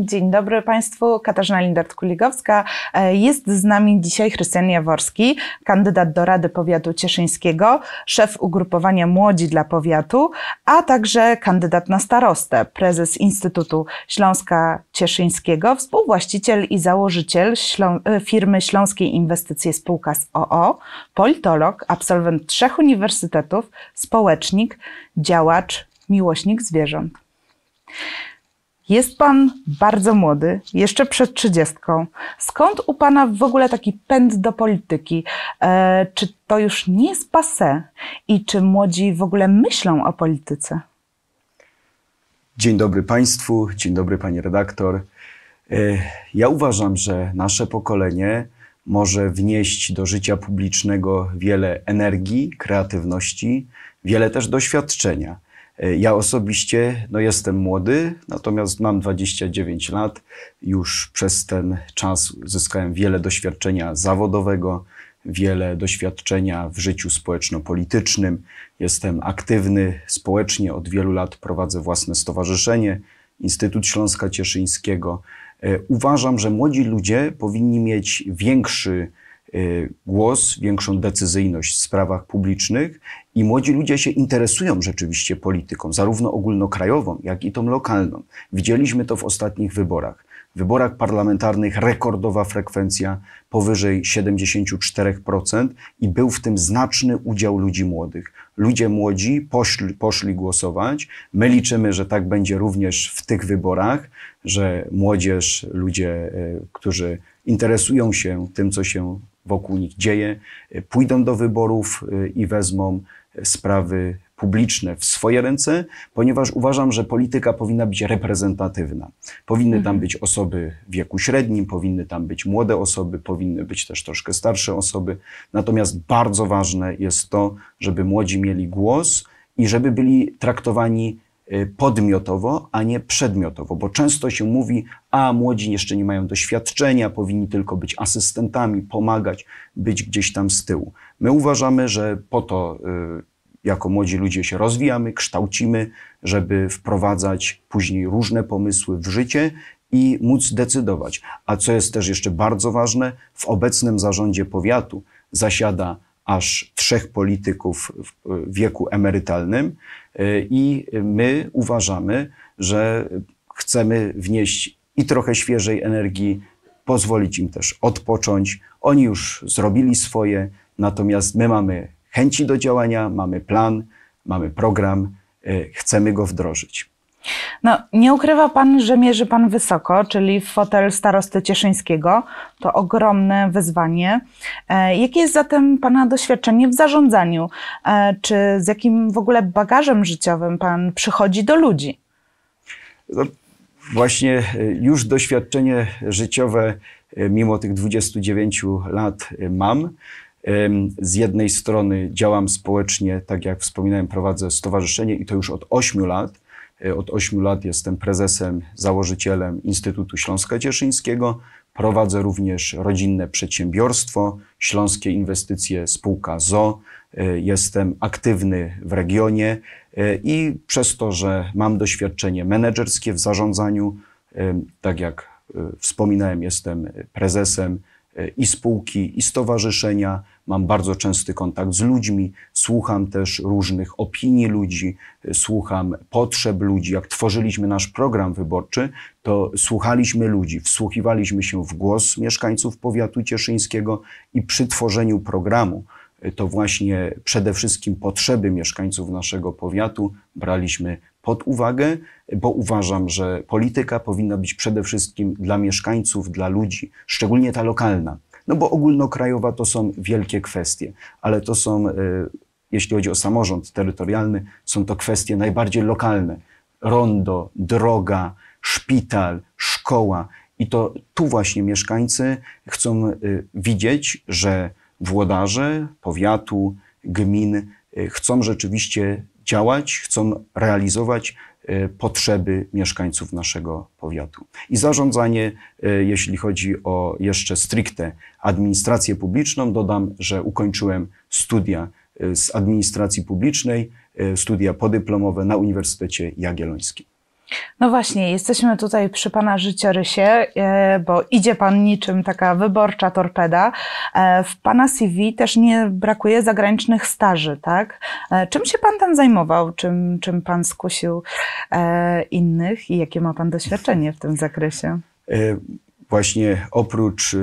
Dzień dobry Państwu, Katarzyna Lindert-Kuligowska. E, jest z nami dzisiaj Chrystian Jaworski, kandydat do Rady Powiatu Cieszyńskiego, szef ugrupowania Młodzi dla Powiatu, a także kandydat na starostę, prezes Instytutu Śląska Cieszyńskiego, współwłaściciel i założyciel Ślą- e, firmy Śląskiej Inwestycje Spółka z OO, politolog, absolwent trzech uniwersytetów, społecznik, działacz, miłośnik zwierząt. Jest Pan bardzo młody, jeszcze przed trzydziestką. Skąd u Pana w ogóle taki pęd do polityki? E, czy to już nie jest pase? I czy młodzi w ogóle myślą o polityce? Dzień dobry Państwu, dzień dobry Pani redaktor. E, ja uważam, że nasze pokolenie może wnieść do życia publicznego wiele energii, kreatywności, wiele też doświadczenia. E, ja osobiście no jestem młody, natomiast mam 29 lat. Już przez ten czas zyskałem wiele doświadczenia zawodowego, wiele doświadczenia w życiu społeczno-politycznym. Jestem aktywny społecznie, od wielu lat prowadzę własne stowarzyszenie, Instytut Śląska Cieszyńskiego. E, uważam, że młodzi ludzie powinni mieć większy Y, głos, większą decyzyjność w sprawach publicznych i młodzi ludzie się interesują rzeczywiście polityką, zarówno ogólnokrajową, jak i tą lokalną. Widzieliśmy to w ostatnich wyborach. W wyborach parlamentarnych rekordowa frekwencja powyżej 74% i był w tym znaczny udział ludzi młodych. Ludzie młodzi poszli, poszli głosować. My liczymy, że tak będzie również w tych wyborach, że młodzież, ludzie, y, którzy interesują się tym, co się wokół nich dzieje, pójdą do wyborów y, i wezmą y, sprawy publiczne w swoje ręce, ponieważ uważam, że polityka powinna być reprezentatywna. Powinny mhm. tam być osoby w wieku średnim, powinny tam być młode osoby, powinny być też troszkę starsze osoby. Natomiast bardzo ważne jest to, żeby młodzi mieli głos i żeby byli traktowani Y, podmiotowo, a nie przedmiotowo, bo często się mówi, a młodzi jeszcze nie mają doświadczenia, powinni tylko być asystentami, pomagać, być gdzieś tam z tyłu. My uważamy, że po to y, jako młodzi ludzie się rozwijamy, kształcimy, żeby wprowadzać później różne pomysły w życie i móc decydować. A co jest też jeszcze bardzo ważne, w obecnym zarządzie powiatu zasiada aż trzech polityków w wieku emerytalnym y, i my uważamy, że chcemy wnieść i trochę świeżej energii, pozwolić im też odpocząć. Oni już zrobili swoje, natomiast my mamy chęci do działania, mamy plan, mamy program, y, chcemy go wdrożyć. No, nie ukrywa Pan, że mierzy Pan wysoko, czyli w fotel starosty cieszyńskiego. To ogromne wyzwanie. E, jakie jest zatem Pana doświadczenie w zarządzaniu? E, czy z jakim w ogóle bagażem życiowym Pan przychodzi do ludzi? No, właśnie e, już doświadczenie życiowe, mimo tych 29 lat, mam. Z jednej strony działam społecznie, tak jak wspominałem, prowadzę stowarzyszenie i to już od 8 lat E, od 8 lat jestem prezesem, założycielem Instytutu Śląska Cieszyńskiego. Prowadzę również rodzinne przedsiębiorstwo, Śląskie Inwestycje Spółka ZO. E, jestem aktywny w regionie e, i przez to, że mam doświadczenie menedżerskie w zarządzaniu, tak jak wspominałem, jestem prezesem i spółki, i stowarzyszenia. Mam bardzo częsty kontakt z ludźmi, słucham też różnych opinii ludzi, słucham potrzeb ludzi. Jak tworzyliśmy nasz program wyborczy, to słuchaliśmy ludzi, wsłuchiwaliśmy się w głos mieszkańców powiatu cieszyńskiego i przy tworzeniu programu to właśnie przede wszystkim potrzeby mieszkańców naszego powiatu braliśmy pod uwagę, bo uważam, że polityka powinna być przede wszystkim dla mieszkańców, dla ludzi, szczególnie ta lokalna. No bo ogólnokrajowa to są wielkie kwestie, ale to są, e, jeśli chodzi o samorząd terytorialny, są to kwestie najbardziej lokalne. Rondo, droga, szpital, szkoła. I to tu właśnie mieszkańcy chcą e, widzieć, że włodarze powiatu, gmin e, chcą rzeczywiście działać, chcą realizować e, potrzeby mieszkańców naszego powiatu. I zarządzanie, e, jeśli chodzi o jeszcze stricte administrację publiczną, dodam, że ukończyłem studia e, z administracji publicznej, studia podyplomowe na Uniwersytecie Jagiellońskim. No właśnie, jesteśmy tutaj przy Pana życiorysie, e, bo idzie Pan niczym taka wyborcza torpeda. E, w Pana CV też nie brakuje zagranicznych staży, tak? E, czym się Pan tam zajmował? Czym, czym Pan skusił innych i jakie ma Pan doświadczenie w tym zakresie? Właśnie oprócz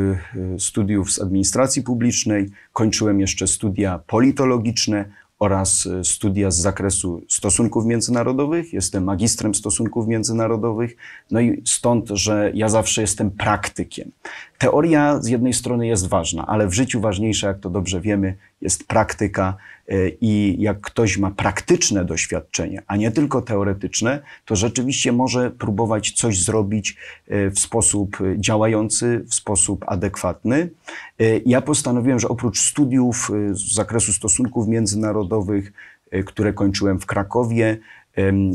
studiów z administracji publicznej kończyłem jeszcze studia politologiczne, oraz e, studia z zakresu stosunków międzynarodowych. Jestem magistrem stosunków międzynarodowych, no i stąd, że ja zawsze jestem praktykiem. Teoria z jednej strony jest ważna, ale w życiu ważniejsza, jak to dobrze wiemy, jest praktyka e, i jak ktoś ma praktyczne doświadczenie, a nie tylko teoretyczne, to rzeczywiście może próbować coś zrobić e, w sposób działający, w sposób adekwatny. E, ja postanowiłem, że oprócz studiów z zakresu stosunków międzynarodowych, które kończyłem w Krakowie,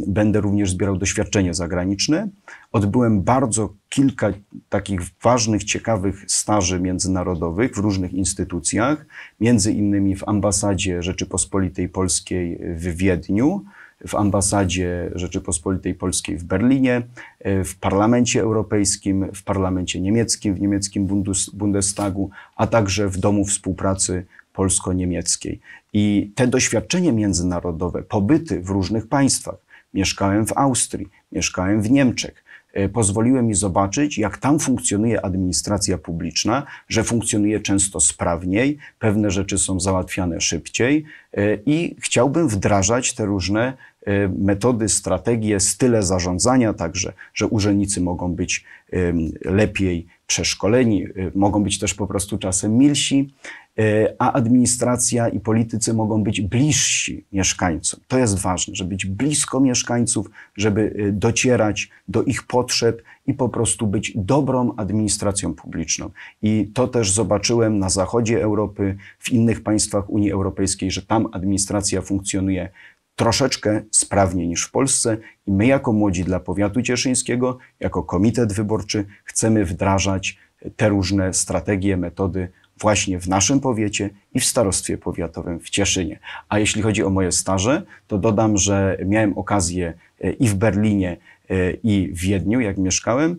będę również zbierał doświadczenie zagraniczne. Odbyłem bardzo kilka takich ważnych, ciekawych staży międzynarodowych w różnych instytucjach, między innymi w ambasadzie Rzeczypospolitej Polskiej w Wiedniu, w ambasadzie Rzeczypospolitej Polskiej w Berlinie, w Parlamencie Europejskim, w Parlamencie Niemieckim, w niemieckim Bundestagu, a także w Domu Współpracy Polsko-Niemieckiej. I te doświadczenie międzynarodowe, pobyty w różnych państwach, mieszkałem w Austrii, mieszkałem w Niemczech, E, pozwoliły mi zobaczyć, jak tam funkcjonuje administracja publiczna, że funkcjonuje często sprawniej, pewne rzeczy są załatwiane szybciej e, i chciałbym wdrażać te różne e, metody, strategie, style zarządzania, także, że urzędnicy mogą być lepiej przeszkoleni, mogą być też po prostu czasem milsi. E, a administracja i politycy mogą być bliżsi mieszkańcom. To jest ważne, żeby być blisko mieszkańców, żeby e, docierać do ich potrzeb i po prostu być dobrą administracją publiczną. I to też zobaczyłem na zachodzie Europy, w innych państwach Unii Europejskiej, że tam administracja funkcjonuje troszeczkę sprawniej niż w Polsce i my jako Młodzi dla Powiatu Cieszyńskiego, jako Komitet Wyborczy chcemy wdrażać te różne strategie, metody właśnie w naszym powiecie i w starostwie powiatowym w Cieszynie. A jeśli chodzi o moje staże, to dodam, że miałem okazję e, i w Berlinie, e, i w Wiedniu, jak mieszkałem,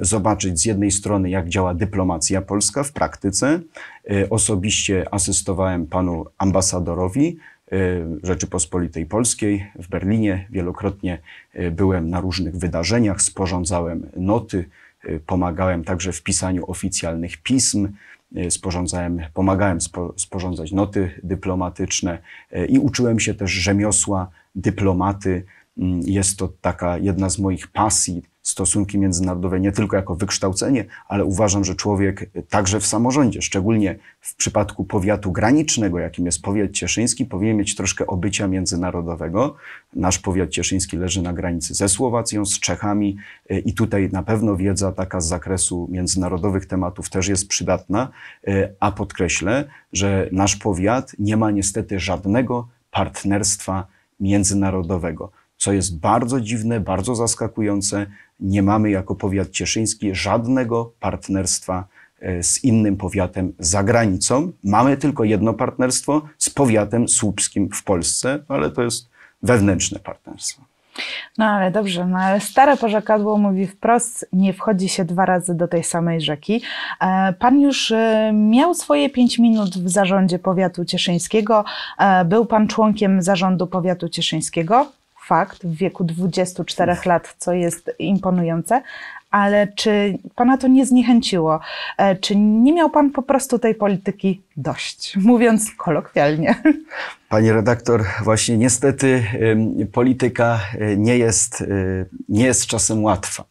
zobaczyć z jednej strony, jak działa dyplomacja polska w praktyce. E, osobiście asystowałem panu ambasadorowi Rzeczypospolitej Polskiej w Berlinie. Wielokrotnie byłem na różnych wydarzeniach, sporządzałem noty, pomagałem także w pisaniu oficjalnych pism. E, sporządzałem, pomagałem sporządzać noty dyplomatyczne e, i uczyłem się też rzemiosła dyplomaty. Mm, jest to taka jedna z moich pasji stosunki międzynarodowe nie tylko jako wykształcenie, ale uważam, że człowiek także w samorządzie, szczególnie w przypadku powiatu granicznego, jakim jest powiat cieszyński, powinien mieć troszkę obycia międzynarodowego. Nasz powiat cieszyński leży na granicy ze Słowacją, z Czechami e, i tutaj na pewno wiedza taka z zakresu międzynarodowych tematów też jest przydatna, e, a podkreślę, że nasz powiat nie ma niestety żadnego partnerstwa międzynarodowego co jest bardzo dziwne, bardzo zaskakujące, nie mamy jako powiat cieszyński żadnego partnerstwa e, z innym powiatem za granicą. Mamy tylko jedno partnerstwo z powiatem słupskim w Polsce, ale to jest wewnętrzne partnerstwo. No ale dobrze, no ale stare porzekadło mówi wprost, nie wchodzi się dwa razy do tej samej rzeki. E, pan już e, miał swoje pięć minut w zarządzie powiatu cieszyńskiego, był pan członkiem zarządu powiatu cieszyńskiego fakt w wieku 24 lat, co jest imponujące, ale czy pana to nie zniechęciło? E, czy nie miał pan po prostu tej polityki dość, mówiąc kolokwialnie? Pani redaktor, właśnie niestety polityka e, nie jest, e, nie jest czasem łatwa.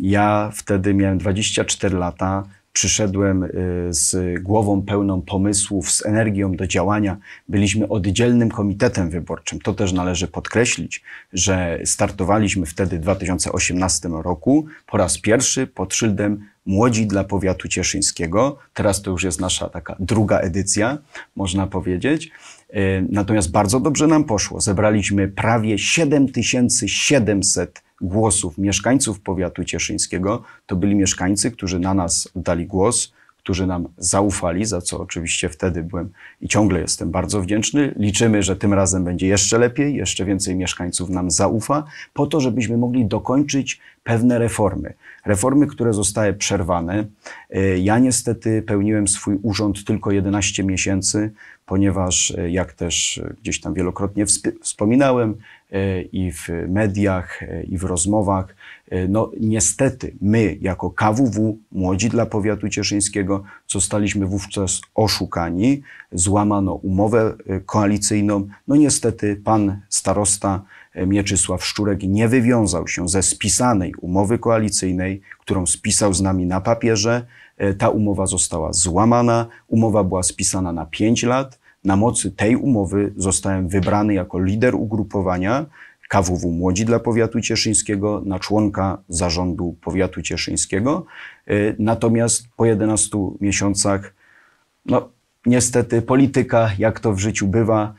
Ja wtedy miałem 24 lata, przyszedłem y, z głową pełną pomysłów, z energią do działania. Byliśmy oddzielnym komitetem wyborczym. To też należy podkreślić, że startowaliśmy wtedy w 2018 roku po raz pierwszy pod szyldem Młodzi dla Powiatu Cieszyńskiego. Teraz to już jest nasza taka druga edycja, można powiedzieć. Y, natomiast bardzo dobrze nam poszło. Zebraliśmy prawie 7700 głosów mieszkańców powiatu cieszyńskiego. To byli mieszkańcy, którzy na nas dali głos którzy nam zaufali, za co oczywiście wtedy byłem i ciągle jestem bardzo wdzięczny. Liczymy, że tym razem będzie jeszcze lepiej, jeszcze więcej mieszkańców nam zaufa, po to, żebyśmy mogli dokończyć pewne reformy. Reformy, które zostały przerwane. E, ja niestety pełniłem swój urząd tylko 11 miesięcy, ponieważ, e, jak też e, gdzieś tam wielokrotnie wspominałem, E, i w mediach, e, i w rozmowach. E, no niestety my jako KWW, Młodzi dla Powiatu Cieszyńskiego, zostaliśmy wówczas oszukani, złamano umowę koalicyjną. No niestety pan starosta Mieczysław Szczurek nie wywiązał się ze spisanej umowy koalicyjnej, którą spisał z nami na papierze. Ta umowa została złamana, umowa była spisana na 5 lat na mocy tej umowy zostałem wybrany jako lider ugrupowania KWW Młodzi dla Powiatu Cieszyńskiego na członka zarządu Powiatu Cieszyńskiego. Y, natomiast po 11 miesiącach, no niestety polityka, jak to w życiu bywa,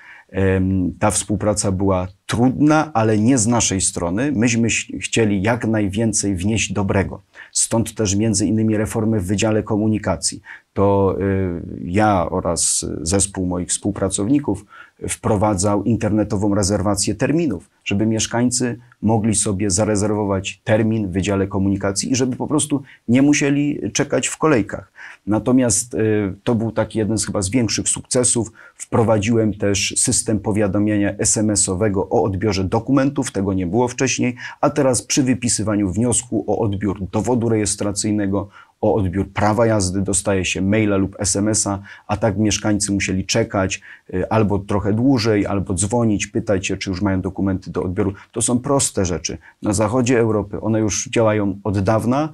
ta współpraca była trudna, ale nie z naszej strony. Myśmy chcieli jak najwięcej wnieść dobrego. Stąd też między innymi reformy w Wydziale Komunikacji. To y, ja oraz zespół moich współpracowników wprowadzał internetową rezerwację terminów, żeby mieszkańcy mogli sobie zarezerwować termin w Wydziale Komunikacji i żeby po prostu nie musieli czekać w kolejkach. Natomiast y, to był taki jeden z chyba z większych sukcesów. Wprowadziłem też system powiadomienia SMS-owego o odbiorze dokumentów, tego nie było wcześniej, a teraz przy wypisywaniu wniosku o odbiór dowodu rejestracyjnego, o odbiór prawa jazdy, dostaje się maila lub SMS-a, a tak mieszkańcy musieli czekać y, albo trochę dłużej, albo dzwonić, pytać się, czy już mają dokumenty do odbioru. To są proste rzeczy. Na zachodzie Europy one już działają od dawna.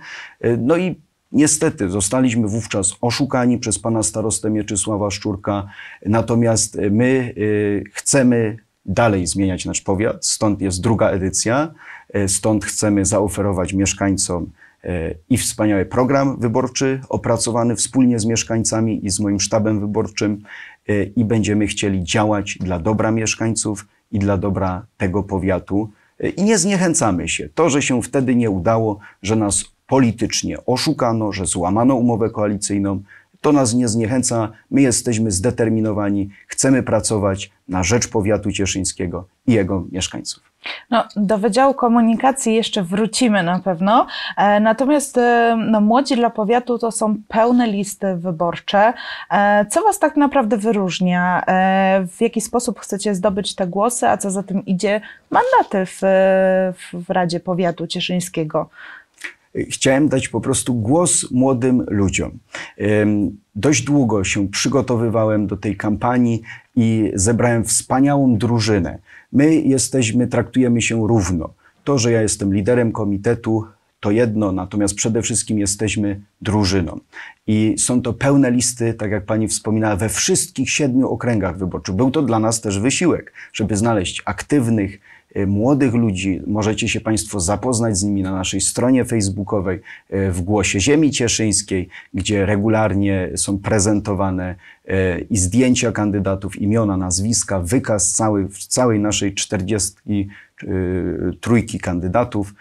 Y, no i Niestety zostaliśmy wówczas oszukani przez pana starostę Mieczysława Szczurka, natomiast my y, chcemy dalej zmieniać nasz powiat, stąd jest druga edycja, stąd chcemy zaoferować mieszkańcom E, i wspaniały program wyborczy opracowany wspólnie z mieszkańcami i z moim sztabem wyborczym e, i będziemy chcieli działać dla dobra mieszkańców i dla dobra tego powiatu. E, I nie zniechęcamy się. To, że się wtedy nie udało, że nas politycznie oszukano, że złamano umowę koalicyjną, to nas nie zniechęca. My jesteśmy zdeterminowani, chcemy pracować na rzecz powiatu cieszyńskiego i jego mieszkańców. No, do Wydziału Komunikacji jeszcze wrócimy na pewno. E, natomiast e, no, młodzi dla powiatu to są pełne listy wyborcze. E, co Was tak naprawdę wyróżnia? w jaki sposób chcecie zdobyć te głosy, a co za tym idzie mandaty w, w Radzie Powiatu Cieszyńskiego? Chciałem dać po prostu głos młodym ludziom. Dość długo się przygotowywałem do tej kampanii i zebrałem wspaniałą drużynę My jesteśmy, traktujemy się równo. To, że ja jestem liderem komitetu, to jedno, natomiast przede wszystkim jesteśmy drużyną. I są to pełne listy, tak jak pani wspominała, we wszystkich siedmiu okręgach wyborczych. Był to dla nas też wysiłek, żeby znaleźć aktywnych, Y, młodych ludzi. Możecie się Państwo zapoznać z nimi na naszej stronie facebookowej y, w Głosie Ziemi Cieszyńskiej, gdzie regularnie są prezentowane y, i zdjęcia kandydatów, imiona, nazwiska, wykaz całej, całej naszej 40 trójki kandydatów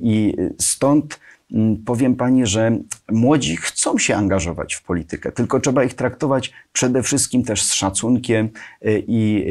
i stąd mm, powiem Pani, że młodzi chcą się angażować w politykę, tylko trzeba ich traktować przede wszystkim też z szacunkiem i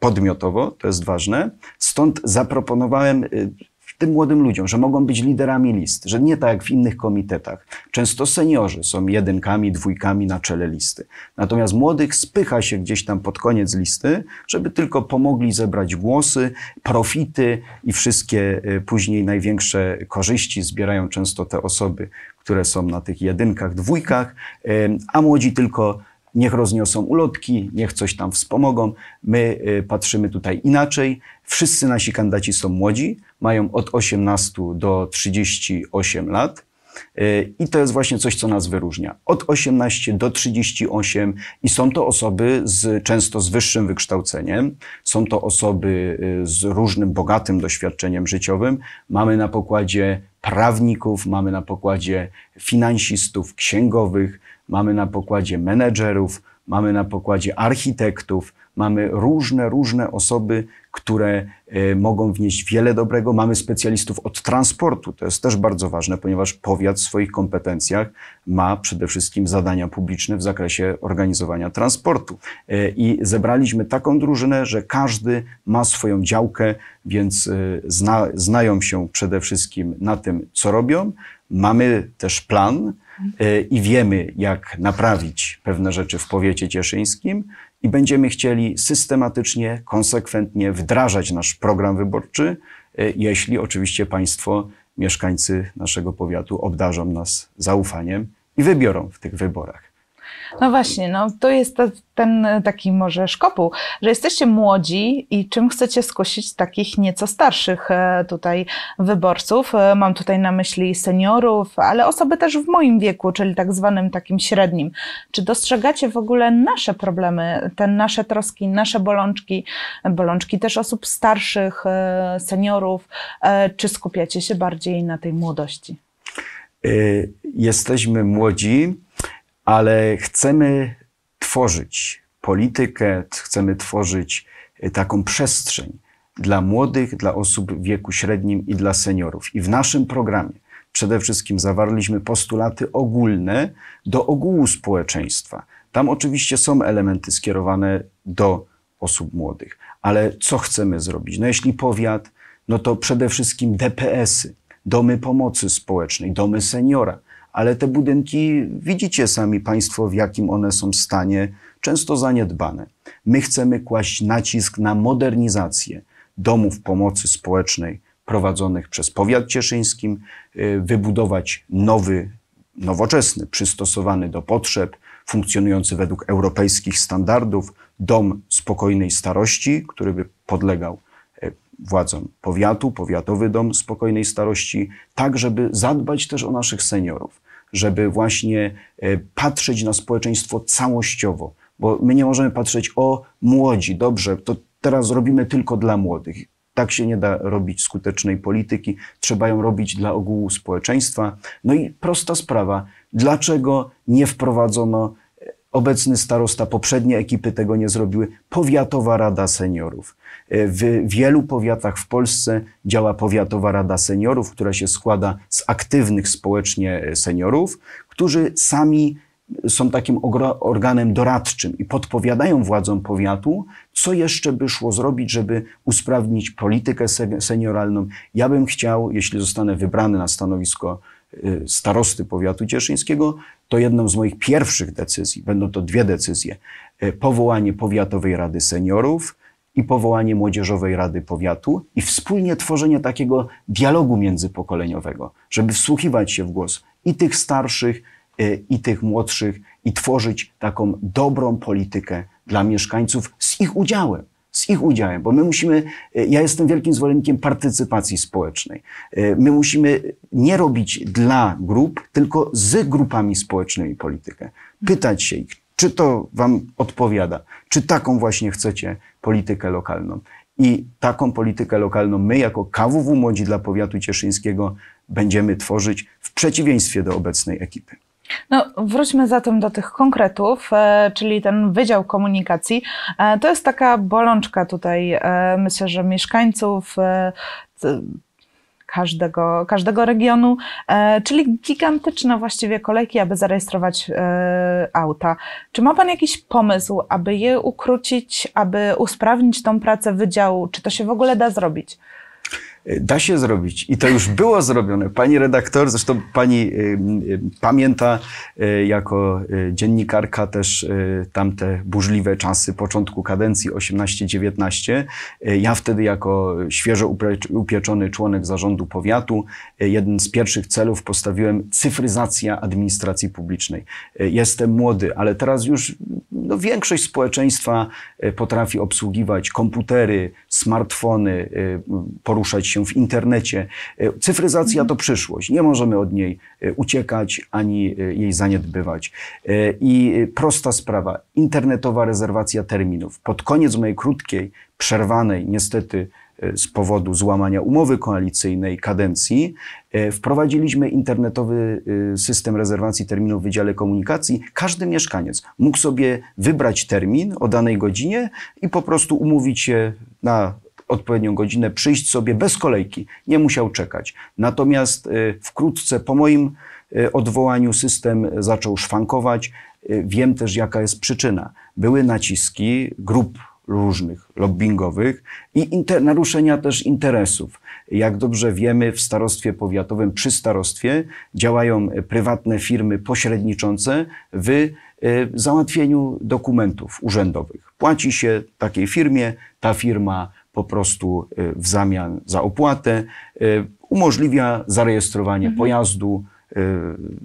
podmiotowo, to jest ważne. Stąd zaproponowałem y, tym młodym ludziom, że mogą być liderami list, że nie tak jak w innych komitetach. Często seniorzy są jedynkami, dwójkami na czele listy. Natomiast młodych spycha się gdzieś tam pod koniec listy, żeby tylko pomogli zebrać głosy, profity i wszystkie y, później największe korzyści zbierają często te osoby, które są na tych jedynkach, dwójkach, y, a młodzi tylko niech rozniosą ulotki, niech coś tam wspomogą. My y, patrzymy tutaj inaczej. Wszyscy nasi kandydaci są młodzi, mają od 18 do 38 lat. Y, I to jest właśnie coś, co nas wyróżnia. Od 18 do 38 i są to osoby z, często z wyższym wykształceniem, są to osoby y, z różnym bogatym doświadczeniem życiowym. Mamy na pokładzie prawników, mamy na pokładzie finansistów, księgowych, mamy na pokładzie menedżerów, mamy na pokładzie architektów, mamy różne, różne osoby, które e, mogą wnieść wiele dobrego. Mamy specjalistów od transportu, to jest też bardzo ważne, ponieważ powiat w swoich kompetencjach ma przede wszystkim zadania publiczne w zakresie organizowania transportu. E, I zebraliśmy taką drużynę, że każdy ma swoją działkę, więc e, zna, znają się przede wszystkim na tym, co robią. Mamy też plan, E, i wiemy, jak naprawić pewne rzeczy w powiecie cieszyńskim i będziemy chcieli systematycznie, konsekwentnie wdrażać nasz program wyborczy, e, jeśli oczywiście Państwo, mieszkańcy naszego powiatu, obdarzą nas zaufaniem i wybiorą w tych wyborach. No właśnie, no to jest ta, ten e, taki może szkopuł, że jesteście młodzi i czym chcecie skusić takich nieco starszych e, tutaj wyborców. E, mam tutaj na myśli seniorów, ale osoby też w moim wieku, czyli tak zwanym takim średnim. Czy dostrzegacie w ogóle nasze problemy, te nasze troski, nasze bolączki, bolączki też osób starszych, seniorów? Czy skupiacie się bardziej na tej młodości? Jesteśmy młodzi ale chcemy tworzyć politykę, chcemy tworzyć e, taką przestrzeń dla młodych, dla osób w wieku średnim i dla seniorów. I w naszym programie przede wszystkim zawarliśmy postulaty ogólne do ogółu społeczeństwa. Tam oczywiście są elementy skierowane do osób młodych, ale co chcemy zrobić? No jeśli powiat, no to przede wszystkim DPS-y, domy pomocy społecznej, domy seniora ale te budynki widzicie sami Państwo, w jakim one są stanie, często zaniedbane. My chcemy kłaść nacisk na modernizację domów pomocy społecznej prowadzonych przez powiat Cieszyński, y, wybudować nowy, nowoczesny, przystosowany do potrzeb, funkcjonujący według europejskich standardów dom spokojnej starości, który by podlegał y, władzom powiatu, powiatowy dom spokojnej starości, tak żeby zadbać też o naszych seniorów żeby właśnie e, patrzeć na społeczeństwo całościowo. Bo my nie możemy patrzeć o młodzi, dobrze, to teraz robimy tylko dla młodych. Tak się nie da robić skutecznej polityki, trzeba ją robić dla ogółu społeczeństwa. No i prosta sprawa, dlaczego nie wprowadzono, e, obecny starosta, poprzednie ekipy tego nie zrobiły, Powiatowa Rada Seniorów. W wielu powiatach w Polsce działa Powiatowa Rada Seniorów, która się składa z aktywnych społecznie seniorów, którzy sami są takim organem doradczym i podpowiadają władzom powiatu, co jeszcze by szło zrobić, żeby usprawnić politykę senioralną. Ja bym chciał, jeśli zostanę wybrany na stanowisko y, starosty powiatu cieszyńskiego, to jedną z moich pierwszych decyzji, będą to dwie decyzje, y, powołanie Powiatowej Rady Seniorów i powołanie Młodzieżowej Rady Powiatu i wspólnie tworzenie takiego dialogu międzypokoleniowego, żeby wsłuchiwać się w głos i tych starszych, y, i tych młodszych i tworzyć taką dobrą politykę dla mieszkańców z ich udziałem. Z ich udziałem, bo my musimy, y, ja jestem wielkim zwolennikiem partycypacji społecznej. Y, my musimy nie robić dla grup, tylko z grupami społecznymi politykę. Pytać się ich, czy to Wam odpowiada? Czy taką właśnie chcecie politykę lokalną? I taką politykę lokalną my, jako KWW Młodzi dla Powiatu Cieszyńskiego, będziemy tworzyć w przeciwieństwie do obecnej ekipy. No, wróćmy zatem do tych konkretów, e, czyli ten Wydział Komunikacji. E, to jest taka bolączka tutaj, e, myślę, że mieszkańców, e, każdego, każdego regionu, e, czyli gigantyczne właściwie kolejki, aby zarejestrować e, auta. Czy ma Pan jakiś pomysł, aby je ukrócić, aby usprawnić tą pracę wydziału? Czy to się w ogóle da zrobić? E, da się zrobić i to już było zrobione. Pani redaktor, zresztą pani pamięta e, jako e, dziennikarka też tamte burzliwe czasy początku kadencji 18-19. Ja wtedy jako świeżo upieczony członek zarządu powiatu, jeden z pierwszych celów postawiłem cyfryzacja administracji publicznej. Jestem młody, ale teraz już no, większość społeczeństwa potrafi obsługiwać komputery, smartfony, poruszać się w internecie. E, cyfryzacja to przyszłość. Nie możemy od niej e, uciekać ani e, jej zaniedbywać. I prosta sprawa, internetowa rezerwacja terminów. Pod koniec mojej krótkiej, przerwanej niestety z powodu złamania umowy koalicyjnej kadencji, wprowadziliśmy internetowy system rezerwacji terminów w Wydziale Komunikacji. Każdy mieszkaniec mógł sobie wybrać termin o danej godzinie i po prostu umówić się na odpowiednią godzinę, przyjść sobie bez kolejki. Nie musiał czekać. Natomiast y, wkrótce po moim y, odwołaniu system y, zaczął szwankować. Wiem też, jaka jest przyczyna. Były naciski grup różnych, lobbyingowych i inter, naruszenia też interesów. Jak dobrze wiemy, w starostwie powiatowym, przy starostwie działają prywatne firmy pośredniczące w załatwieniu dokumentów urzędowych. Płaci się takiej firmie, ta firma po prostu y, w zamian za opłatę, y, umożliwia zarejestrowanie mhm. pojazdu, y,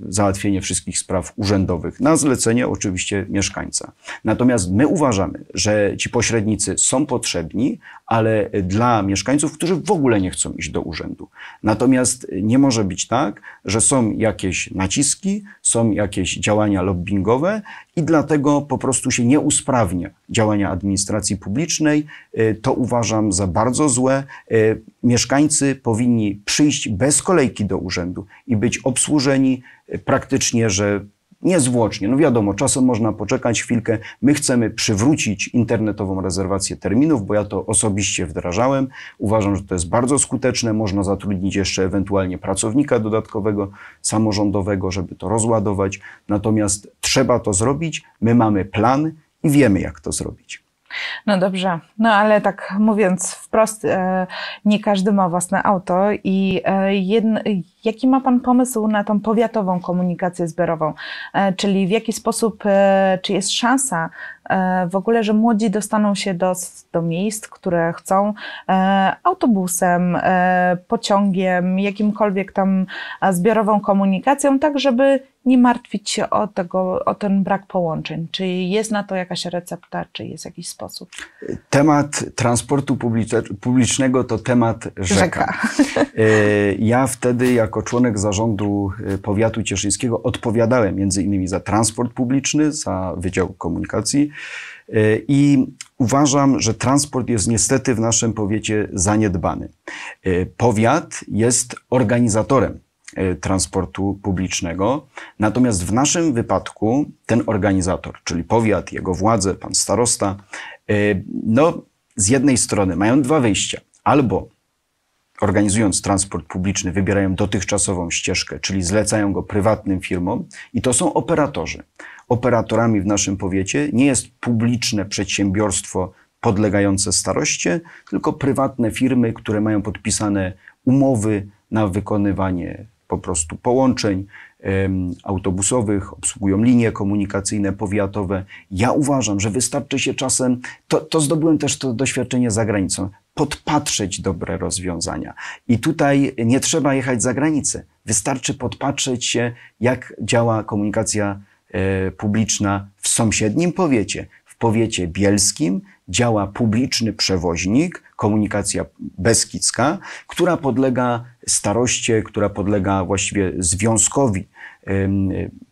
załatwienie wszystkich spraw urzędowych na zlecenie oczywiście mieszkańca. Natomiast my uważamy, że ci pośrednicy są potrzebni, ale dla mieszkańców, którzy w ogóle nie chcą iść do urzędu. Natomiast nie może być tak, że są jakieś naciski, są jakieś działania lobbyingowe i dlatego po prostu się nie usprawnia działania administracji publicznej. Y, to uważam za bardzo złe. Y, mieszkańcy powinni przyjść bez kolejki do urzędu i być obsłużeni praktycznie, że niezwłocznie. No wiadomo, czasem można poczekać chwilkę. My chcemy przywrócić internetową rezerwację terminów, bo ja to osobiście wdrażałem. Uważam, że to jest bardzo skuteczne. Można zatrudnić jeszcze ewentualnie pracownika dodatkowego, samorządowego, żeby to rozładować. Natomiast trzeba to zrobić. My mamy plan i wiemy, jak to zrobić. No dobrze, no ale tak mówiąc wprost, e, nie każdy ma własne auto i e, jedno, jaki ma Pan pomysł na tą powiatową komunikację zbiorową? E, czyli w jaki sposób, czy jest szansa w ogóle, że młodzi dostaną się do, do miejsc, które chcą autobusem, pociągiem, jakimkolwiek tam zbiorową komunikacją, tak żeby nie martwić się o, tego, o ten brak połączeń? Czy jest na to jakaś recepta, czy jest jakiś sposób? Temat transportu publicznego to temat rzeka. rzeka. Y, ja wtedy jako członek zarządu y, powiatu cieszyńskiego odpowiadałem między innymi za transport publiczny, za Wydział Komunikacji y, i uważam, że transport jest niestety w naszym powiecie zaniedbany. Powiat jest organizatorem E, transportu publicznego. Natomiast w naszym wypadku ten organizator, czyli powiat, jego władze, pan starosta, e, no z jednej strony mają dwa wyjścia. Albo organizując transport publiczny, wybierają dotychczasową ścieżkę, czyli zlecają go prywatnym firmom, i to są operatorzy. Operatorami w naszym powiecie nie jest publiczne przedsiębiorstwo podlegające staroście, tylko prywatne firmy, które mają podpisane umowy na wykonywanie po prostu połączeń autobusowych, obsługują linie komunikacyjne powiatowe. Ja uważam, że wystarczy się czasem, to, to zdobyłem też to doświadczenie za granicą, podpatrzeć dobre rozwiązania. I tutaj nie trzeba jechać za granicę. Wystarczy podpatrzeć się, jak działa komunikacja e, publiczna w sąsiednim powiecie, w powiecie bielskim działa publiczny przewoźnik, komunikacja beskidzka, która podlega staroście, która podlega właściwie związkowi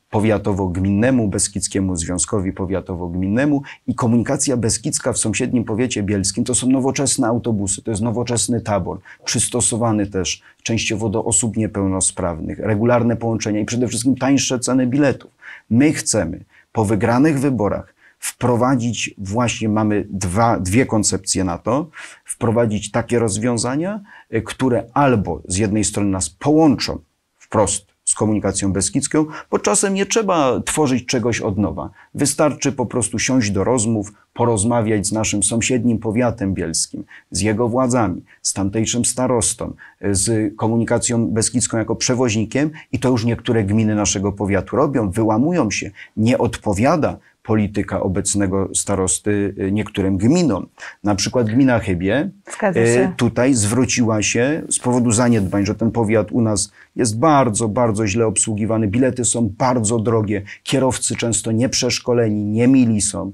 powiatowo-gminnemu, Beskidzkiemu Związkowi Powiatowo-Gminnemu i komunikacja beskidzka w sąsiednim powiecie bielskim to są nowoczesne autobusy, to jest nowoczesny tabor, przystosowany też częściowo do osób niepełnosprawnych, regularne połączenia i przede wszystkim tańsze ceny biletów. My chcemy po wygranych wyborach wprowadzić, właśnie mamy dwa, dwie koncepcje na to, wprowadzić takie rozwiązania, y, które albo z jednej strony nas połączą wprost z komunikacją beskidzką, bo czasem nie trzeba tworzyć czegoś od nowa. Wystarczy po prostu siąść do rozmów, porozmawiać z naszym sąsiednim powiatem bielskim, z jego władzami, z tamtejszym starostą, y, z komunikacją beskidzką jako przewoźnikiem i to już niektóre gminy naszego powiatu robią, wyłamują się, nie odpowiada polityka obecnego starosty y, niektórym gminom. Na przykład gmina Chybie y, tutaj zwróciła się z powodu zaniedbań, że ten powiat u nas jest bardzo, bardzo źle obsługiwany, bilety są bardzo drogie, kierowcy często nieprzeszkoleni, niemili są.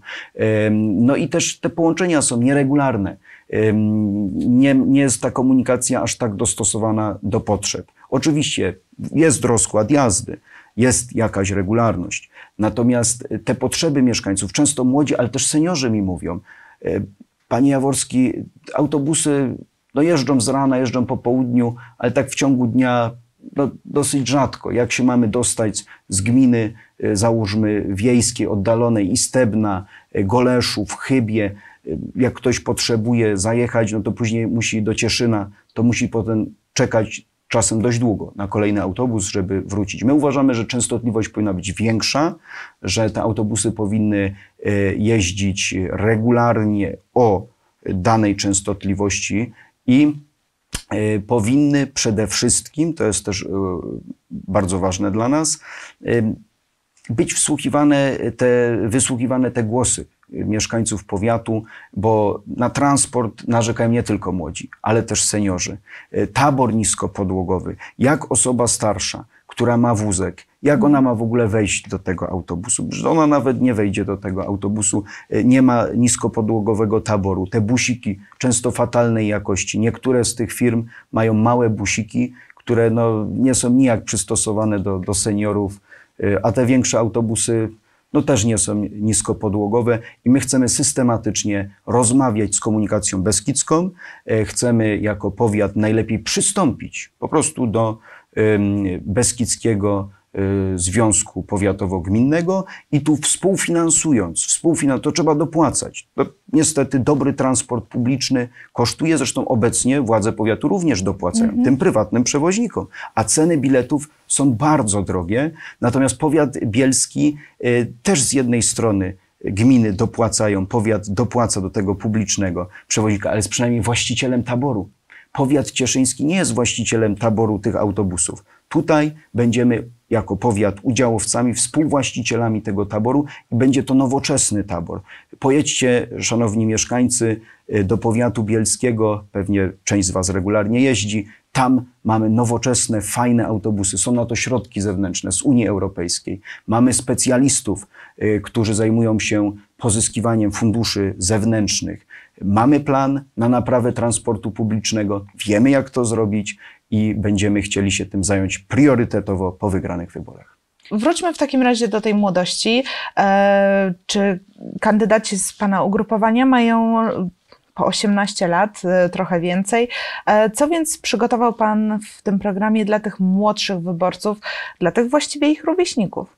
No i też te połączenia są nieregularne. Nie, nie jest ta komunikacja aż tak dostosowana do potrzeb. Oczywiście jest rozkład jazdy, jest jakaś regularność. Natomiast e, te potrzeby mieszkańców, często młodzi, ale też seniorzy mi mówią, e, panie Jaworski, autobusy no jeżdżą z rana, jeżdżą po południu, ale tak w ciągu dnia no, dosyć rzadko. Jak się mamy dostać z gminy, e, załóżmy, wiejskiej, oddalonej, Istebna, Goleszów, Chybie, jak ktoś potrzebuje zajechać, no to później musi do Cieszyna, to musi potem czekać czasem dość długo na kolejny autobus, żeby wrócić. My uważamy, że częstotliwość powinna być większa, że te autobusy powinny e, jeździć regularnie o danej częstotliwości i e, powinny przede wszystkim, to jest też e, bardzo ważne dla nas, być wsłuchiwane te, wysłuchiwane te głosy mieszkańców powiatu, bo na transport narzekają nie tylko młodzi, ale też seniorzy. E, tabor niskopodłogowy, jak osoba starsza, która ma wózek, jak ona ma w ogóle wejść do tego autobusu? że ona nawet nie wejdzie do tego autobusu, e, nie ma niskopodłogowego taboru. Te busiki często fatalnej jakości. Niektóre z tych firm mają małe busiki, które no, nie są nijak przystosowane do, do seniorów, e, a te większe autobusy no też nie są niskopodłogowe i my chcemy systematycznie rozmawiać z komunikacją beskidzką. E, chcemy jako powiat najlepiej przystąpić po prostu do beskidzkiego Y, Związku Powiatowo-Gminnego i tu współfinansując, współfinan to trzeba dopłacać. To no, niestety dobry transport publiczny kosztuje, zresztą obecnie władze powiatu również dopłacają, mhm. tym prywatnym przewoźnikom, a ceny biletów są bardzo drogie, natomiast powiat bielski y, też z jednej strony gminy dopłacają, powiat dopłaca do tego publicznego przewoźnika, ale jest przynajmniej właścicielem taboru. Powiat cieszyński nie jest właścicielem taboru tych autobusów. Tutaj będziemy jako powiat udziałowcami, współwłaścicielami tego taboru i będzie to nowoczesny tabor. Pojedźcie, szanowni mieszkańcy, y, do powiatu bielskiego, pewnie część z Was regularnie jeździ. Tam mamy nowoczesne, fajne autobusy, są na to środki zewnętrzne z Unii Europejskiej. Mamy specjalistów, y, którzy zajmują się pozyskiwaniem funduszy zewnętrznych. Mamy plan na naprawę transportu publicznego, wiemy jak to zrobić i będziemy chcieli się tym zająć priorytetowo po wygranych wyborach. Wróćmy w takim razie do tej młodości. E, czy kandydaci z Pana ugrupowania mają po 18 lat, e, trochę więcej. E, co więc przygotował Pan w tym programie dla tych młodszych wyborców, dla tych właściwie ich rówieśników?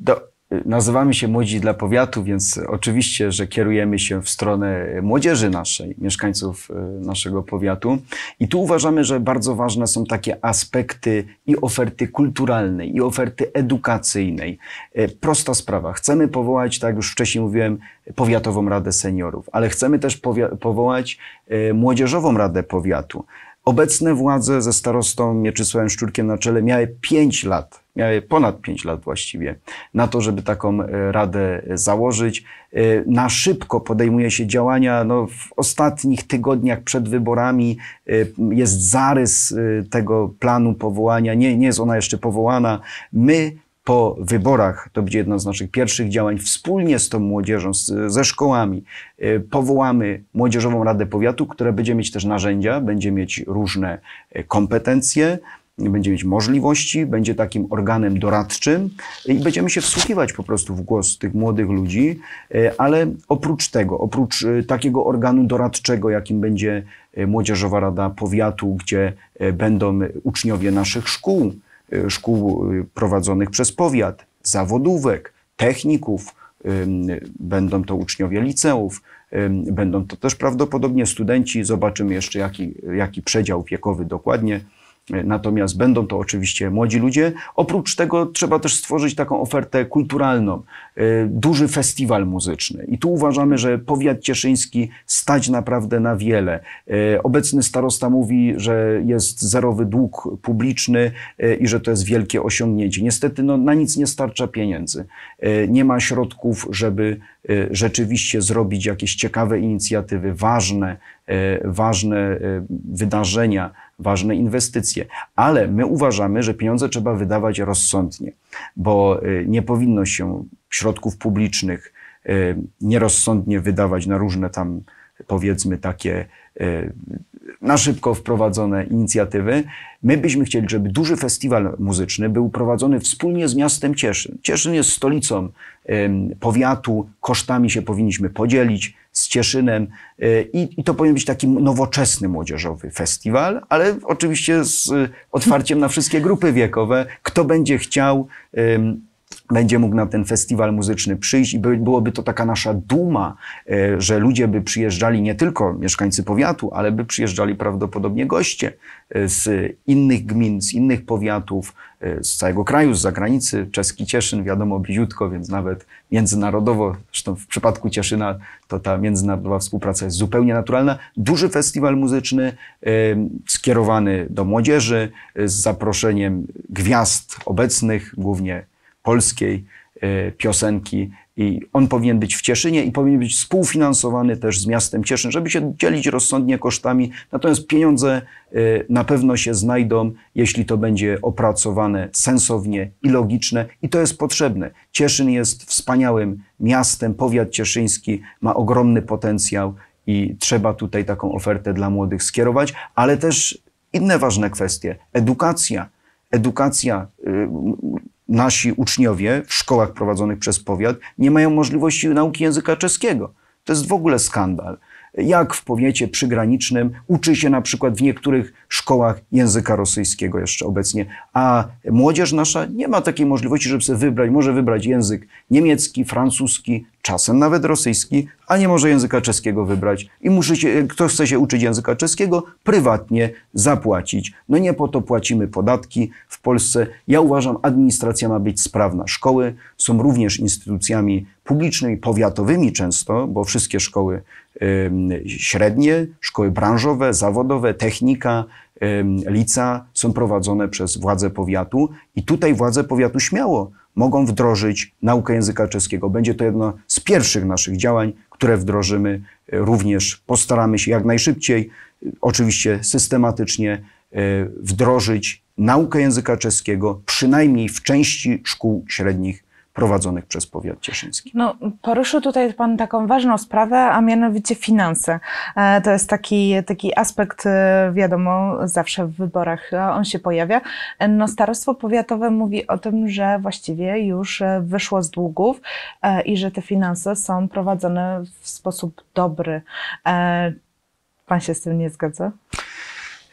Do, Nazywamy się Młodzi dla Powiatu, więc oczywiście, że kierujemy się w stronę młodzieży naszej, mieszkańców e, naszego powiatu. I tu uważamy, że bardzo ważne są takie aspekty i oferty kulturalnej, i oferty edukacyjnej. E, prosta sprawa. Chcemy powołać, tak jak już wcześniej mówiłem, Powiatową Radę Seniorów, ale chcemy też powołać e, Młodzieżową Radę Powiatu. Obecne władze ze starostą Mieczysławem Szczurkiem na czele miały 5 lat, miały ponad 5 lat właściwie, na to, żeby taką e, radę założyć. E, na szybko podejmuje się działania. No, w ostatnich tygodniach przed wyborami e, jest zarys tego planu powołania. Nie, nie jest ona jeszcze powołana. My po wyborach, to będzie jedno z naszych pierwszych działań, wspólnie z tą młodzieżą, z, ze szkołami, e, powołamy Młodzieżową Radę Powiatu, która będzie mieć też narzędzia, będzie mieć różne e, kompetencje, będzie mieć możliwości, będzie takim organem doradczym i będziemy się wsłuchiwać po prostu w głos tych młodych ludzi, e, ale oprócz tego, oprócz takiego organu doradczego, jakim będzie Młodzieżowa Rada Powiatu, gdzie będą uczniowie naszych szkół, szkół y, prowadzonych przez powiat, zawodówek, techników, będą to uczniowie liceów, będą to też prawdopodobnie studenci. Zobaczymy jeszcze, jaki, jaki przedział wiekowy dokładnie. E, natomiast będą to oczywiście młodzi ludzie. Oprócz tego trzeba też stworzyć taką ofertę kulturalną, e, duży festiwal muzyczny. I tu uważamy, że powiat cieszyński stać naprawdę na wiele. E, obecny starosta mówi, że jest zerowy dług publiczny i że to jest wielkie osiągnięcie. Niestety no, na nic nie starcza pieniędzy. Nie ma środków, żeby rzeczywiście zrobić jakieś ciekawe inicjatywy, ważne, ważne wydarzenia ważne inwestycje. Ale my uważamy, że pieniądze trzeba wydawać rozsądnie, bo y, nie powinno się środków publicznych y, nierozsądnie wydawać na różne tam, powiedzmy, takie y, na szybko wprowadzone inicjatywy. My byśmy chcieli, żeby duży festiwal muzyczny był prowadzony wspólnie z miastem Cieszyn. Cieszyn jest stolicą powiatu, kosztami się powinniśmy podzielić z Cieszynem e, i, i to powinien być taki nowoczesny młodzieżowy festiwal, ale oczywiście z e, otwarciem na wszystkie grupy wiekowe. Kto będzie chciał będzie mógł na ten festiwal muzyczny przyjść i by, byłoby to taka nasza duma, e, że ludzie by przyjeżdżali nie tylko mieszkańcy powiatu, ale by przyjeżdżali prawdopodobnie goście e, z innych gmin, z innych powiatów, e, z całego kraju, z zagranicy. Czeski Cieszyn, wiadomo, bliziutko, więc nawet międzynarodowo, zresztą w przypadku Cieszyna to ta międzynarodowa współpraca jest zupełnie naturalna. Duży festiwal muzyczny skierowany do młodzieży z zaproszeniem gwiazd obecnych, głównie polskiej e, piosenki i on powinien być w Cieszynie i powinien być współfinansowany też z miastem Cieszyn, żeby się dzielić rozsądnie kosztami. Natomiast pieniądze e, na pewno się znajdą, jeśli to będzie opracowane sensownie i logiczne i to jest potrzebne. Cieszyn jest wspaniałym miastem, powiat cieszyński ma ogromny potencjał i trzeba tutaj taką ofertę dla młodych skierować, ale też inne ważne kwestie, edukacja edukacja, y, nasi uczniowie w szkołach prowadzonych przez powiat nie mają możliwości nauki języka czeskiego. To jest w ogóle skandal jak w powiecie przygranicznym uczy się na przykład w niektórych szkołach języka rosyjskiego jeszcze obecnie, a młodzież nasza nie ma takiej możliwości, żeby sobie wybrać, może wybrać język niemiecki, francuski, czasem nawet rosyjski, a nie może języka czeskiego wybrać. I musi się, kto chce się uczyć języka czeskiego, prywatnie zapłacić. No nie po to płacimy podatki w Polsce. Ja uważam, administracja ma być sprawna. Szkoły są również instytucjami publicznymi, powiatowymi często, bo wszystkie szkoły średnie, szkoły branżowe, zawodowe, technika, lica są prowadzone przez władze powiatu i tutaj władze powiatu śmiało mogą wdrożyć naukę języka czeskiego. Będzie to jedno z pierwszych naszych działań, które wdrożymy y, również. Postaramy się jak najszybciej, y, oczywiście systematycznie y, wdrożyć naukę języka czeskiego, przynajmniej w części szkół średnich prowadzonych przez powiat cieszyński. No, poruszył tutaj Pan taką ważną sprawę, a mianowicie finanse. E, to jest taki, taki aspekt, e, wiadomo, zawsze w wyborach e, on się pojawia. No, starostwo powiatowe mówi o tym, że właściwie już wyszło z długów i że te finanse są prowadzone w sposób dobry. Pan się z tym nie zgadza?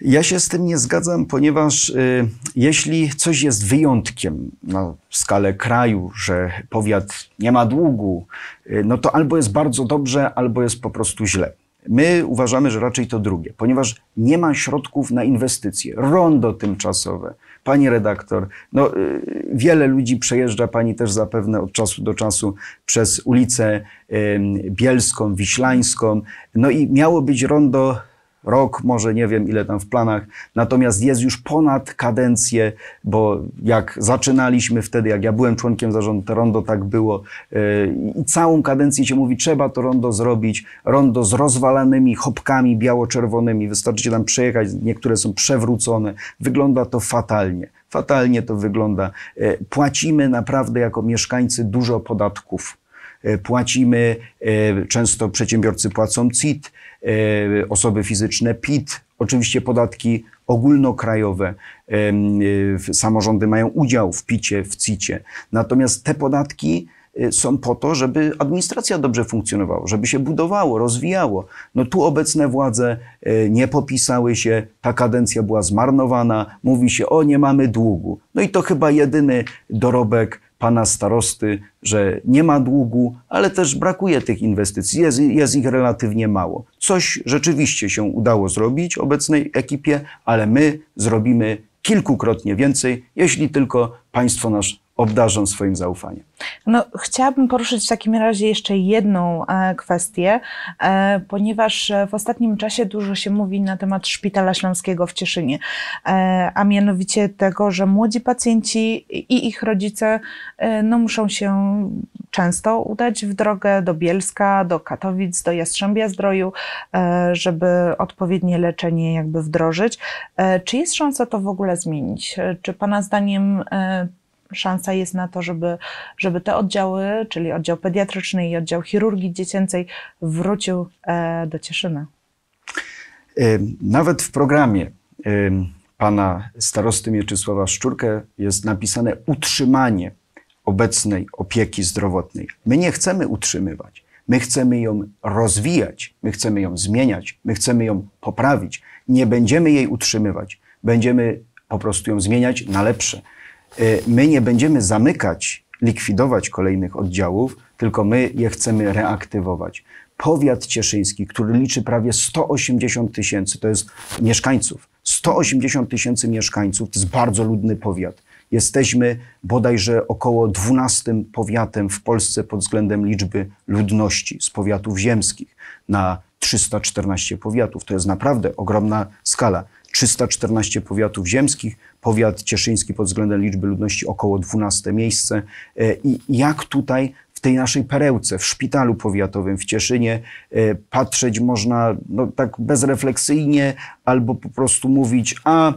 Ja się z tym nie zgadzam, ponieważ y, jeśli coś jest wyjątkiem na skalę kraju, że powiat nie ma długu, y, no to albo jest bardzo dobrze, albo jest po prostu źle. My uważamy, że raczej to drugie, ponieważ nie ma środków na inwestycje. Rondo tymczasowe. Pani redaktor, no, y, wiele ludzi przejeżdża pani też zapewne od czasu do czasu przez ulicę y, Bielską, Wiślańską. No i miało być rondo rok, może nie wiem ile tam w planach, natomiast jest już ponad kadencję, bo jak zaczynaliśmy wtedy, jak ja byłem członkiem zarządu, to rondo tak było y, i całą kadencję się mówi, trzeba to rondo zrobić, rondo z rozwalanymi chopkami biało-czerwonymi, wystarczy się tam przejechać, niektóre są przewrócone, wygląda to fatalnie. Fatalnie to wygląda. Y, płacimy naprawdę jako mieszkańcy dużo podatków y, płacimy, często przedsiębiorcy płacą CIT, E, osoby fizyczne, PIT, oczywiście podatki ogólnokrajowe. E, samorządy mają udział w PIT-cie, w CIT-cie. Natomiast te podatki e, są po to, żeby administracja dobrze funkcjonowała, żeby się budowało, rozwijało. No tu obecne władze nie popisały się, ta kadencja była zmarnowana, mówi się, o nie mamy długu. No i to chyba jedyny dorobek pana starosty, że nie ma długu, ale też brakuje tych inwestycji, jest, jest, ich relatywnie mało. Coś rzeczywiście się udało zrobić obecnej ekipie, ale my zrobimy kilkukrotnie więcej, jeśli tylko państwo nas obdarzą swoim zaufaniem. No, chciałabym poruszyć w takim razie jeszcze jedną e, kwestię, e, ponieważ e, w ostatnim czasie dużo się mówi na temat Szpitala Śląskiego w Cieszynie, a mianowicie tego, że młodzi pacjenci i ich rodzice no, muszą się często udać w drogę do Bielska, do Katowic, do Jastrzębia Zdroju, żeby odpowiednie leczenie jakby wdrożyć. Czy jest szansa to w ogóle zmienić? Czy Pana zdaniem szansa jest na to, żeby, żeby te oddziały, czyli oddział pediatryczny i oddział chirurgii dziecięcej, wrócił e, do Cieszyny. E, nawet w programie e, pana starosty Mieczysława Szczurkę jest napisane utrzymanie obecnej opieki zdrowotnej. My nie chcemy utrzymywać. My chcemy ją rozwijać, my chcemy ją zmieniać, my chcemy ją poprawić. Nie będziemy jej utrzymywać, będziemy po prostu ją zmieniać na lepsze. Y, my nie będziemy zamykać, likwidować kolejnych oddziałów, tylko my je chcemy reaktywować. Powiat cieszyński, który liczy prawie 180 tysięcy, to jest mieszkańców, 180 tysięcy mieszkańców, to jest bardzo ludny powiat. Jesteśmy bodajże około 12 powiatem w Polsce pod względem liczby ludności z powiatów ziemskich na 314 powiatów. To jest naprawdę ogromna skala. 314 powiatów ziemskich, powiat cieszyński pod względem liczby ludności około 12 miejsce. E, I jak tutaj w tej naszej perełce, w szpitalu powiatowym w Cieszynie e, patrzeć można no, tak bezrefleksyjnie albo po prostu mówić, a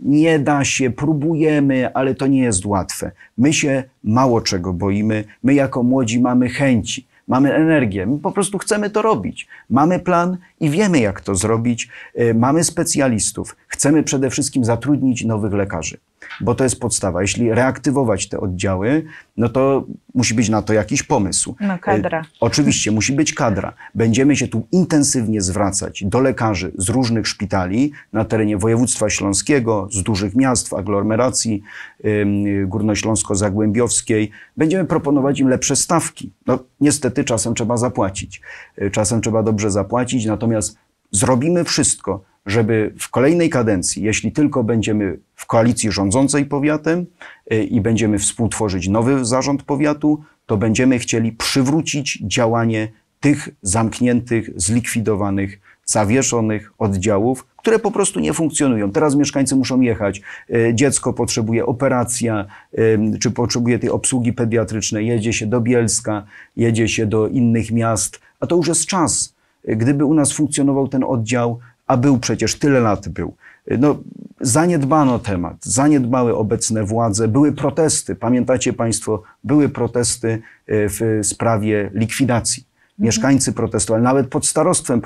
nie da się, próbujemy, ale to nie jest łatwe. My się mało czego boimy, my jako młodzi mamy chęci mamy energię, my po prostu chcemy to robić. Mamy plan i wiemy, jak to zrobić. Y, mamy specjalistów. Chcemy przede wszystkim zatrudnić nowych lekarzy bo to jest podstawa. Jeśli reaktywować te oddziały, no to musi być na to jakiś pomysł. No, y, kadra. oczywiście, musi być kadra. Będziemy się tu intensywnie zwracać do lekarzy z różnych szpitali na terenie województwa śląskiego, z dużych miast, w aglomeracji y, górnośląsko-zagłębiowskiej. Będziemy proponować im lepsze stawki. No, niestety czasem trzeba zapłacić. Y, czasem trzeba dobrze zapłacić, natomiast zrobimy wszystko, żeby w kolejnej kadencji, jeśli tylko będziemy w koalicji rządzącej powiatem y, i będziemy współtworzyć nowy zarząd powiatu, to będziemy chcieli przywrócić działanie tych zamkniętych, zlikwidowanych, zawieszonych oddziałów, które po prostu nie funkcjonują. Teraz mieszkańcy muszą jechać, y, dziecko potrzebuje operacja, y, czy potrzebuje tej obsługi pediatrycznej, jedzie się do Bielska, jedzie się do innych miast, a to już jest czas. Gdyby u nas funkcjonował ten oddział a był przecież, tyle lat był. No, zaniedbano temat, zaniedbały obecne władze, były protesty, pamiętacie Państwo, były protesty e, w sprawie likwidacji. Mhm. Mieszkańcy protestowali, nawet pod starostwem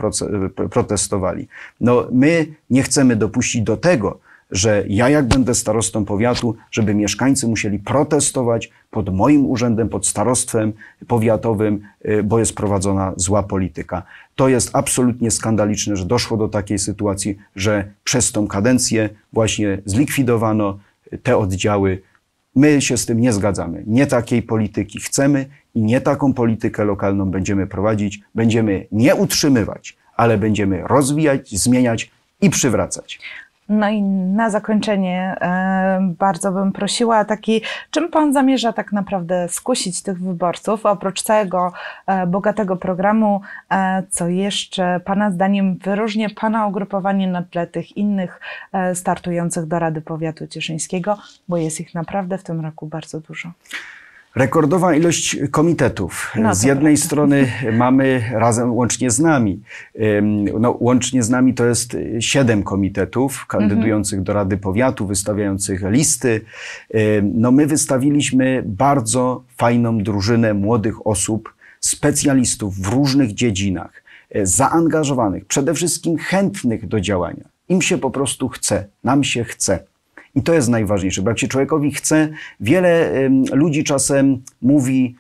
protestowali. No, my nie chcemy dopuścić do tego, że ja jak będę starostą powiatu, żeby mieszkańcy musieli protestować pod moim urzędem, pod starostwem powiatowym, y, bo jest prowadzona zła polityka. To jest absolutnie skandaliczne, że doszło do takiej sytuacji, że przez tą kadencję właśnie zlikwidowano y, te oddziały. My się z tym nie zgadzamy. Nie takiej polityki chcemy i nie taką politykę lokalną będziemy prowadzić. Będziemy nie utrzymywać, ale będziemy rozwijać, zmieniać i przywracać. No i na zakończenie e, bardzo bym prosiła taki, czym Pan zamierza tak naprawdę skusić tych wyborców, oprócz całego e, bogatego programu, e, co jeszcze Pana zdaniem wyróżnia Pana ugrupowanie na tle tych innych startujących do Rady Powiatu Cieszyńskiego, bo jest ich naprawdę w tym roku bardzo dużo. Rekordowa ilość komitetów. No, z tak. jednej prawda. strony mamy razem łącznie z nami. No, łącznie z nami to jest y, siedem komitetów kandydujących do Rady Powiatu, wystawiających listy. No, my wystawiliśmy bardzo fajną drużynę młodych osób, specjalistów w różnych dziedzinach, e, zaangażowanych, przede wszystkim chętnych do działania. Im się po prostu chce, nam się chce. I to jest najważniejsze, bo jak się człowiekowi chce, wiele ludzi czasem mówi,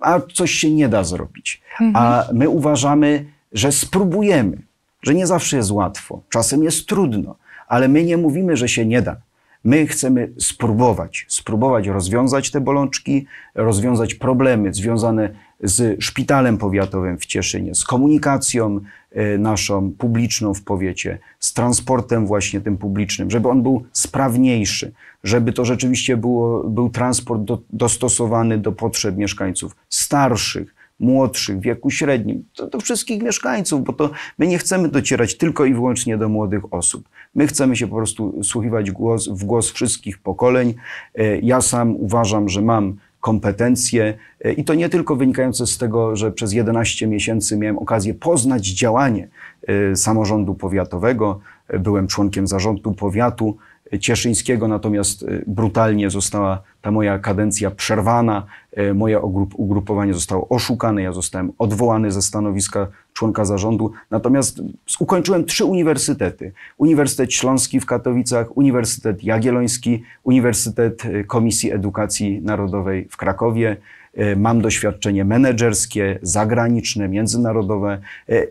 a coś się nie da zrobić. Mhm. A my uważamy, że spróbujemy, że nie zawsze jest łatwo, czasem jest trudno, ale my nie mówimy, że się nie da. My chcemy spróbować, spróbować rozwiązać te bolączki, rozwiązać problemy związane z szpitalem powiatowym w Cieszynie, z komunikacją e, naszą publiczną w powiecie, z transportem właśnie tym publicznym, żeby on był sprawniejszy, żeby to rzeczywiście było, był transport do, dostosowany do potrzeb mieszkańców starszych, młodszych, w wieku średnim, do, do, wszystkich mieszkańców, bo to my nie chcemy docierać tylko i wyłącznie do młodych osób. My chcemy się po prostu słuchiwać głos, w głos wszystkich pokoleń. E, ja sam uważam, że mam kompetencje i to nie tylko wynikające z tego, że przez 11 miesięcy miałem okazję poznać działanie e, samorządu powiatowego, e, byłem członkiem zarządu powiatu, Cieszyńskiego, natomiast e, brutalnie została ta moja kadencja przerwana, e, moje ugrupowanie zostało oszukane, ja zostałem odwołany ze stanowiska członka zarządu. Natomiast ukończyłem trzy uniwersytety. Uniwersytet Śląski w Katowicach, Uniwersytet Jagielloński, Uniwersytet e, Komisji Edukacji Narodowej w Krakowie. Mam doświadczenie menedżerskie, zagraniczne, międzynarodowe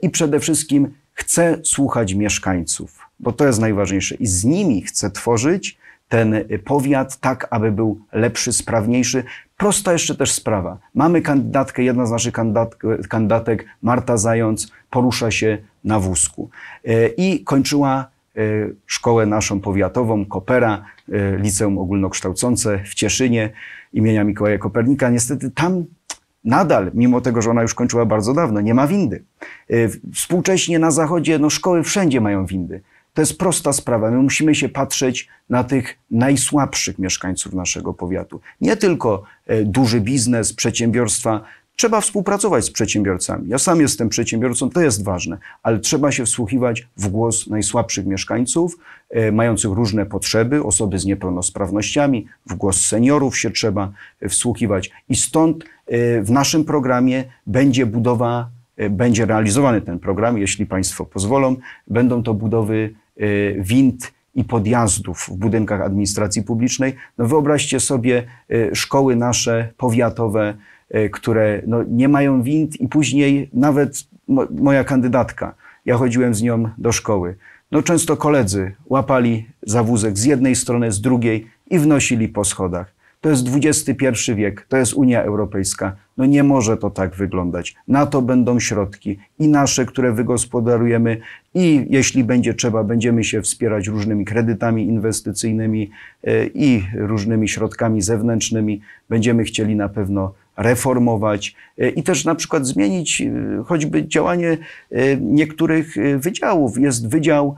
i przede wszystkim chcę słuchać mieszkańców bo to jest najważniejsze. I z nimi chcę tworzyć ten powiat tak, aby był lepszy, sprawniejszy. Prosta jeszcze też sprawa. Mamy kandydatkę, jedna z naszych kandydatek, Marta Zając, porusza się na wózku. E, I kończyła e, szkołę naszą powiatową, Kopera, e, Liceum Ogólnokształcące w Cieszynie imienia Mikołaja Kopernika. Niestety tam nadal, mimo tego, że ona już kończyła bardzo dawno, nie ma windy. Współcześnie na Zachodzie no, szkoły wszędzie mają windy. To jest prosta sprawa. My musimy się patrzeć na tych najsłabszych mieszkańców naszego powiatu. Nie tylko e, duży biznes, przedsiębiorstwa. Trzeba współpracować z przedsiębiorcami. Ja sam jestem przedsiębiorcą, to jest ważne, ale trzeba się wsłuchiwać w głos najsłabszych mieszkańców, e, mających różne potrzeby, osoby z niepełnosprawnościami, w głos seniorów się trzeba e, wsłuchiwać. I stąd w naszym programie będzie budowa będzie realizowany ten program, jeśli Państwo pozwolą. Będą to budowy Y, wind i podjazdów w budynkach administracji publicznej. No wyobraźcie sobie y, szkoły nasze powiatowe, y, które no nie mają wind i później nawet moja kandydatka, ja chodziłem z nią do szkoły. No często koledzy łapali za wózek z jednej strony, z drugiej i wnosili po schodach. To jest XXI wiek, to jest Unia Europejska. No nie może to tak wyglądać. Na to będą środki i nasze, które wygospodarujemy, i jeśli będzie trzeba, będziemy się wspierać różnymi kredytami inwestycyjnymi e, i różnymi środkami zewnętrznymi. Będziemy chcieli na pewno reformować e, i też na przykład zmienić e, choćby działanie e, niektórych wydziałów. Jest Wydział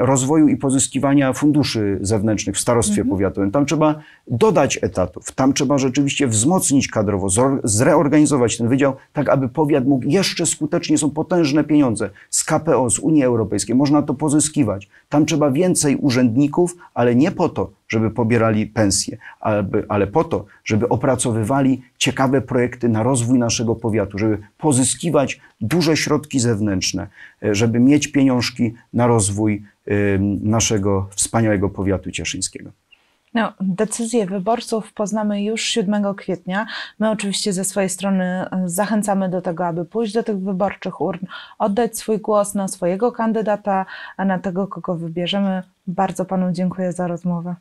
Rozwoju i Pozyskiwania Funduszy Zewnętrznych w Starostwie mhm. Powiatowym. Tam trzeba dodać etatów, tam trzeba rzeczywiście wzmocnić kadrowo, zreorganizować ten wydział, tak aby powiat mógł jeszcze skutecznie są potężne pieniądze z KPO, z Unii Europejskiej, można to pozyskiwać. Tam trzeba więcej urzędników, ale nie po to, żeby pobierali pensje, ale, ale po to, żeby opracowywali ciekawe projekty na rozwój naszego powiatu, żeby pozyskiwać duże środki zewnętrzne, e, żeby mieć pieniążki na rozwój naszego wspaniałego powiatu cieszyńskiego. No, decyzje wyborców poznamy już 7 kwietnia. My oczywiście ze swojej strony e, zachęcamy do tego, aby pójść do tych wyborczych urn, oddać swój głos na swojego kandydata, a na tego, kogo wybierzemy. Bardzo panu dziękuję za rozmowę.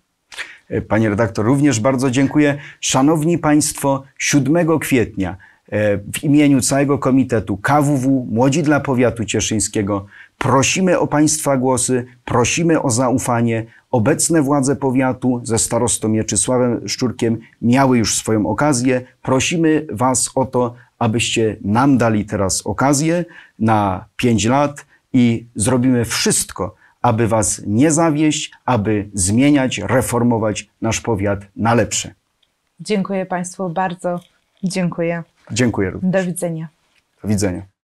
E, panie redaktor, również bardzo dziękuję. Szanowni Państwo, 7 kwietnia e, w imieniu całego komitetu KWW Młodzi dla Powiatu Cieszyńskiego prosimy o Państwa głosy, prosimy o zaufanie. Obecne władze powiatu ze starostą Mieczysławem Szczurkiem miały już swoją okazję. Prosimy Was o to, abyście nam dali teraz okazję na 5 lat i zrobimy wszystko, aby was nie zawieść, aby zmieniać, reformować nasz powiat na lepsze. Dziękuję Państwu bardzo. Dziękuję. Dziękuję również. Do widzenia. Do widzenia.